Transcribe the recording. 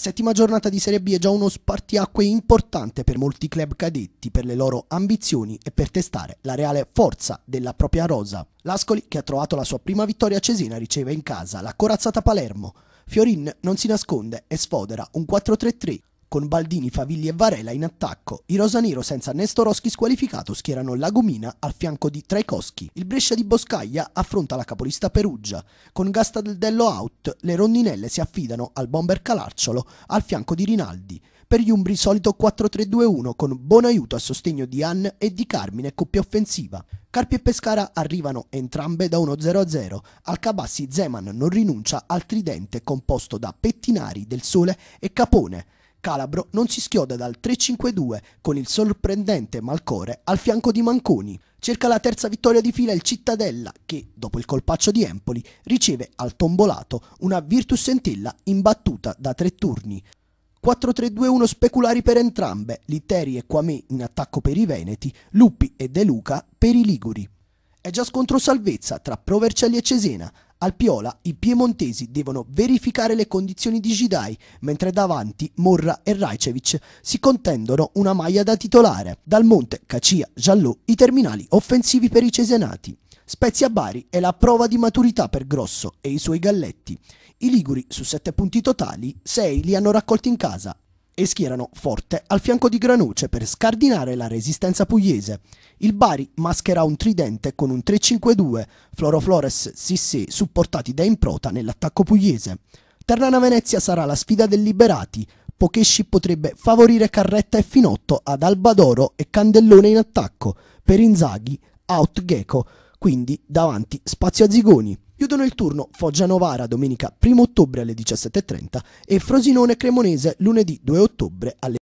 La settima giornata di Serie B è già uno spartiacque importante per molti club cadetti, per le loro ambizioni e per testare la reale forza della propria rosa. L'Ascoli, che ha trovato la sua prima vittoria a Cesena, riceve in casa la corazzata Palermo. Fiorin non si nasconde e sfodera un 4-3-3 con Baldini, Favilli e Varela in attacco. I rosanero senza Nestoroschi squalificato schierano Lagomina al fianco di Traikowski. Il Brescia di Boscaglia affronta la capolista Perugia. Con Gasta del Dello out, le rondinelle si affidano al bomber Calarciolo al fianco di Rinaldi. Per gli Umbri solito 4-3-2-1 con buon aiuto a sostegno di Ann e di Carmine coppia offensiva. Carpi e Pescara arrivano entrambe da 1-0-0. Al Cabassi Zeman non rinuncia al tridente composto da Pettinari, Del Sole e Capone. Calabro non si schioda dal 3-5-2 con il sorprendente Malcore al fianco di Manconi. Cerca la terza vittoria di fila il Cittadella che, dopo il colpaccio di Empoli, riceve al tombolato una Virtus Sentilla imbattuta da tre turni. 4-3-2-1 speculari per entrambe, Litteri e Quamé in attacco per i Veneti, Luppi e De Luca per i Liguri. È già scontro salvezza tra Provercelli e Cesena, al Piola i piemontesi devono verificare le condizioni di Gidai, mentre davanti Morra e Rajcevic si contendono una maglia da titolare. Dal Monte, Cacia, Giallò i terminali offensivi per i cesenati. Spezia Bari è la prova di maturità per Grosso e i suoi galletti. I Liguri su sette punti totali, sei li hanno raccolti in casa e schierano Forte al fianco di Granuce per scardinare la resistenza pugliese. Il Bari maschera un tridente con un 3-5-2, Floro Flores Sissé supportati da Improta nell'attacco pugliese. Ternana Venezia sarà la sfida del Liberati, Pokesci potrebbe favorire Carretta e Finotto ad Albadoro e Candellone in attacco, per Inzaghi out Gheco, quindi davanti spazio a Zigoni. Chiudono il turno Foggia-Novara domenica 1 ottobre alle 17.30 e Frosinone-Cremonese lunedì 2 ottobre alle